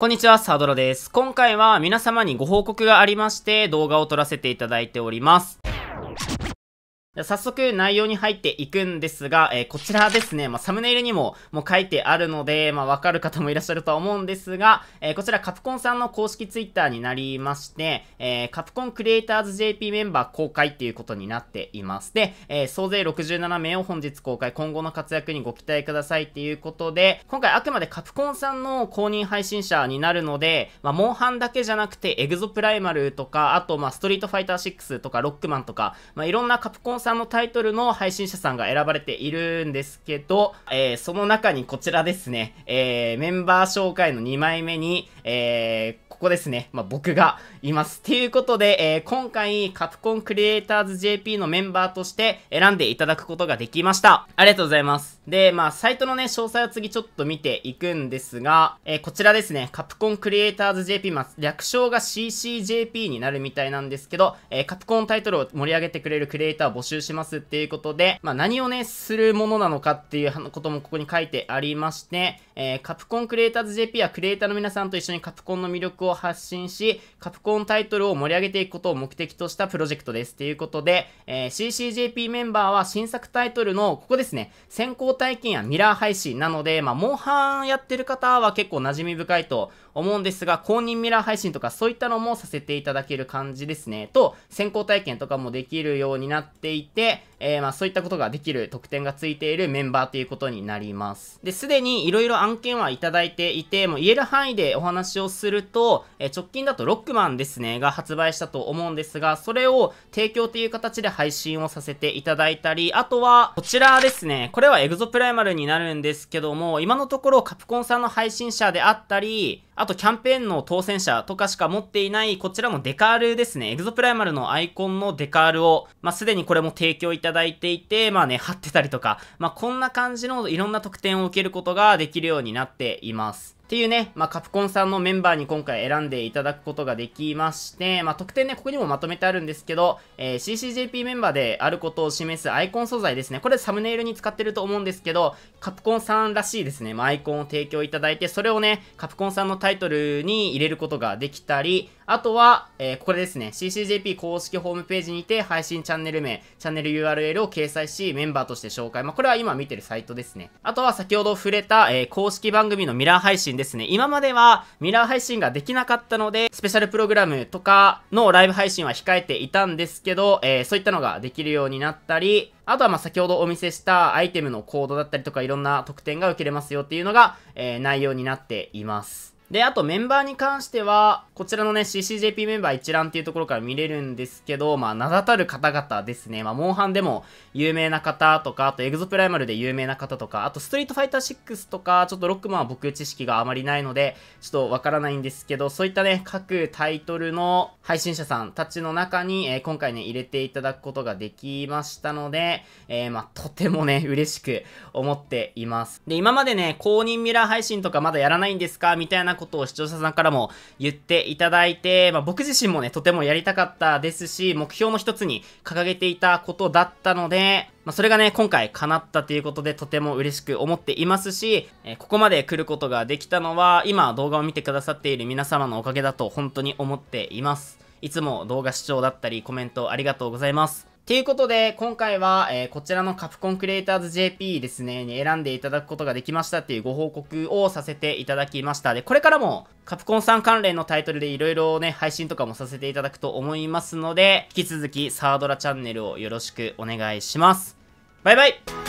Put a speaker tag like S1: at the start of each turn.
S1: こんにちは、サードラです。今回は皆様にご報告がありまして動画を撮らせていただいております。早速内容に入っていくんですが、えー、こちらですね、まあ、サムネイルにももう書いてあるので、まあ、わかる方もいらっしゃるとは思うんですが、えー、こちらカプコンさんの公式ツイッターになりまして、えー、カプコンクリエイターズ JP メンバー公開っていうことになっています。で、えー、総勢67名を本日公開、今後の活躍にご期待くださいっていうことで、今回あくまでカプコンさんの公認配信者になるので、まあ、モンハンだけじゃなくて、エグゾプライマルとか、あと、まストリートファイター6とか、ロックマンとか、まあ、いろんなカプコンさんさんのタイトルの配信者さんが選ばれているんですけど、えー、その中にこちらですね、えー、メンバー紹介の2枚目に、えー、ここですね。まあ、僕がいます。ということで、えー、今回、カプコンクリエイターズ JP のメンバーとして選んでいただくことができました。ありがとうございます。で、まあ、サイトのね、詳細は次ちょっと見ていくんですが、えー、こちらですね、カプコンクリエイターズ JP、まあ、略称が CCJP になるみたいなんですけど、えー、カプコンタイトルを盛り上げてくれるクリエイターを募集しますっていうことで、まあ、何をね、するものなのかっていうこともここに書いてありまして、えー、カプコンクリエイターズ JP はクリエイターの皆さんと一緒にカプコンの魅力を発信し、カプコンタイトルを盛り上げていくことを目的としたプロジェクトです。ということで、えー、CCJP メンバーは新作タイトルの、ここですね、先行体験やミラー配信なので、まあ、モンハンやってる方は結構馴染み深いと思うんですが、公認ミラー配信とかそういったのもさせていただける感じですね。と、先行体験とかもできるようになっていて、えー、まあ、そういったことができる特典がついているメンバーということになります。で、すでに色々案件はいただいていて、もう言える範囲でお話をすると、えー、直近だとロックマンですね、が発売したと思うんですが、それを提供という形で配信をさせていただいたり、あとは、こちらですね、これはエグゾプライマルになるんですけども、今のところカプコンさんの配信者であったり、あとキャンペーンの当選者とかしか持っていない、こちらもデカールですね。エグゾプライマルのアイコンのデカールを、まあ、すでにこれも提供いただいていて、まあね、貼ってたりとか、まあ、こんな感じのいろんな特典を受けることができるようになっています。っていうね、まあ、カプコンさんのメンバーに今回選んでいただくことができまして、まあ、特典ね、ここにもまとめてあるんですけど、えー、CCJP メンバーであることを示すアイコン素材ですね。これサムネイルに使ってると思うんですけど、カプコンさんらしいですね、まあ、アイコンを提供いただいて、それをね、カプコンさんのタイトルに入れることができたり、あとは、えー、これですね、CCJP 公式ホームページにて配信チャンネル名、チャンネル URL を掲載し、メンバーとして紹介。まあ、これは今見てるサイトですね。あとは先ほど触れた、えー、公式番組のミラー配信ですね。今まではミラー配信ができなかったので、スペシャルプログラムとかのライブ配信は控えていたんですけど、えー、そういったのができるようになったり、あとはま先ほどお見せしたアイテムのコードだったりとかいろんな特典が受けれますよっていうのが、えー、内容になっています。で、あとメンバーに関しては、こちらのね、CCJP メンバー一覧っていうところから見れるんですけど、まあ、名だたる方々ですね。まあ、モンハンでも有名な方とか、あとエグゾプライマルで有名な方とか、あとストリートファイター6とか、ちょっとロックマンは僕知識があまりないので、ちょっとわからないんですけど、そういったね、各タイトルの配信者さんたちの中に、えー、今回ね、入れていただくことができましたので、えー、まあ、とてもね、嬉しく思っています。で、今までね、公認ミラー配信とかまだやらないんですかみたいなことを視聴者さんからも言っていただいて、まあ、僕自身もね、とてもやりたかったですし、目標の一つに掲げていたことだったので、まあ、それがね、今回叶ったということでとても嬉しく思っていますし、えー、ここまで来ることができたのは、今動画を見てくださっている皆様のおかげだと本当に思っています。いつも動画視聴だったりコメントありがとうございます。ていうことで、今回は、えー、こちらのカプコンクリエイターズ JP ですね、に選んでいただくことができましたっていうご報告をさせていただきました。で、これからも、カプコンさん関連のタイトルで色々ね、配信とかもさせていただくと思いますので、引き続きサードラチャンネルをよろしくお願いします。バイバイ